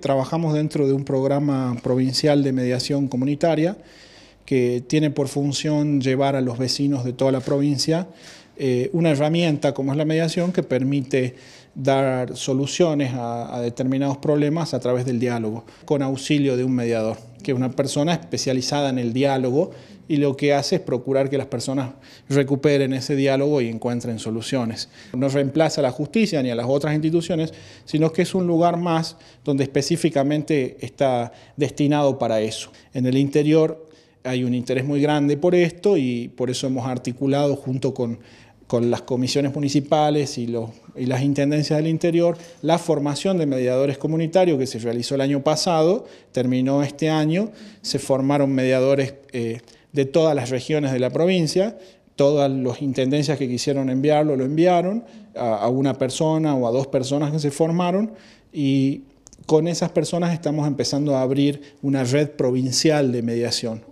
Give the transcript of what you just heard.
trabajamos dentro de un programa provincial de mediación comunitaria que tiene por función llevar a los vecinos de toda la provincia eh, una herramienta como es la mediación que permite dar soluciones a, a, determinados problemas a través del diálogo, con auxilio de un mediador, que es una persona especializada en el diálogo y lo que hace es procurar que las personas recuperen ese diálogo y encuentren soluciones. No reemplaza a la justicia ni a las otras instituciones, sino que es un lugar más donde específicamente está destinado para eso. En el interior hay un interés muy grande por esto y por eso hemos articulado junto con las comisiones municipales y, los, las intendencias del interior, la formación de mediadores comunitarios que se realizó el año pasado, terminó este año, se formaron mediadores eh, de todas las regiones de la provincia, todas las intendencias que quisieron enviarlo lo enviaron, a, una persona o a dos personas que se formaron y con esas personas estamos empezando a abrir una red provincial de mediación,